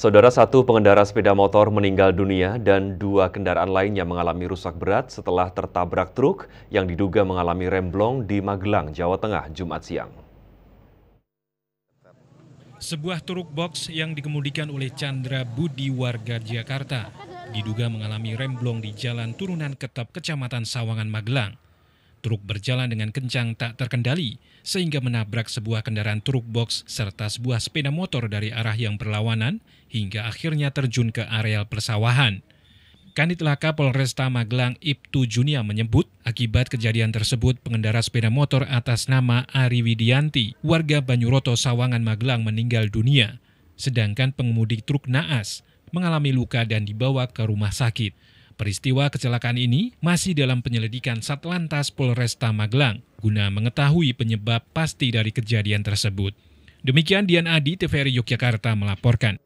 Saudara satu pengendara sepeda motor meninggal dunia dan dua kendaraan lainnya mengalami rusak berat setelah tertabrak truk yang diduga mengalami remblong di Magelang, Jawa Tengah, Jumat siang. Sebuah truk box yang dikemudikan oleh Chandra Budi warga Jakarta diduga mengalami remblong di jalan turunan Ketap, Kecamatan Sawangan, Magelang. Truk berjalan dengan kencang tak terkendali sehingga menabrak sebuah kendaraan truk box serta sebuah sepeda motor dari arah yang berlawanan hingga akhirnya terjun ke areal persawahan. Kanit Laka Polresta Magelang Ibtu Junia menyebut akibat kejadian tersebut pengendara sepeda motor atas nama Ari Widianti warga Banyuroto Sawangan Magelang meninggal dunia sedangkan pengemudi truk naas mengalami luka dan dibawa ke rumah sakit. Peristiwa kecelakaan ini masih dalam penyelidikan Satlantas Polresta Magelang guna mengetahui penyebab pasti dari kejadian tersebut. Demikian Dian Adi, TVRI Yogyakarta melaporkan.